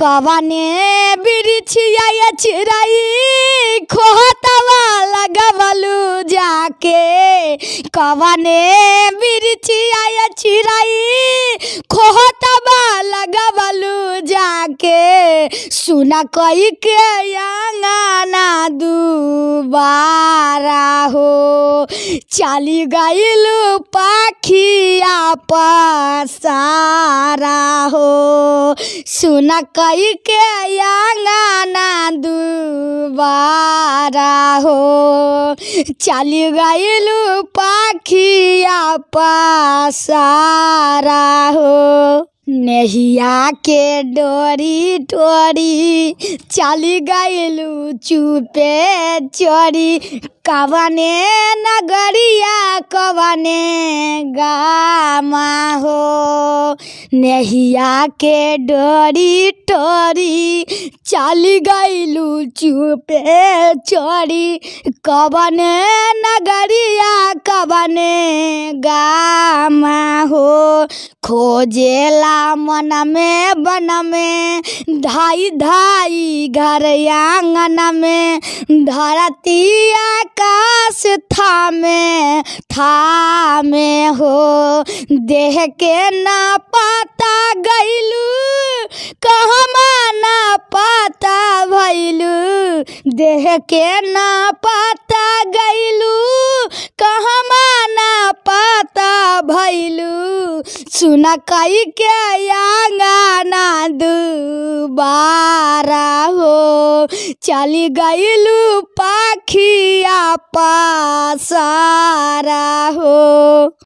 कवने बिरिछिया ये चिराई खोहतवा लगवलू जाके कवने बिरिछिया ये चिराई खोहतवा लगवलू जाके सुन कई के अंगना दुबारा हो चली गईलू पाखिया पसारा हो सुन कई के अंगना दुबारा हो चली गईलू पाखिया पासारा हो नहिया के डोरी टोरी चली गईलू चुपे चोरी कवने नगरिया कवने गामा हो नहिया के डोरी टोरी चली गईलू चुपे चोरी कवने नगरिया कवने गामा खोजेला मन में बन में धाई धाई घर आंगन में धरती आकाश था में हो देह के ना पता गैलू कहमा ना पता भैलू देह के ना पता गैलू सुनकई के अंगना दुबारा हो चली गईलू पाखिया पासारा हो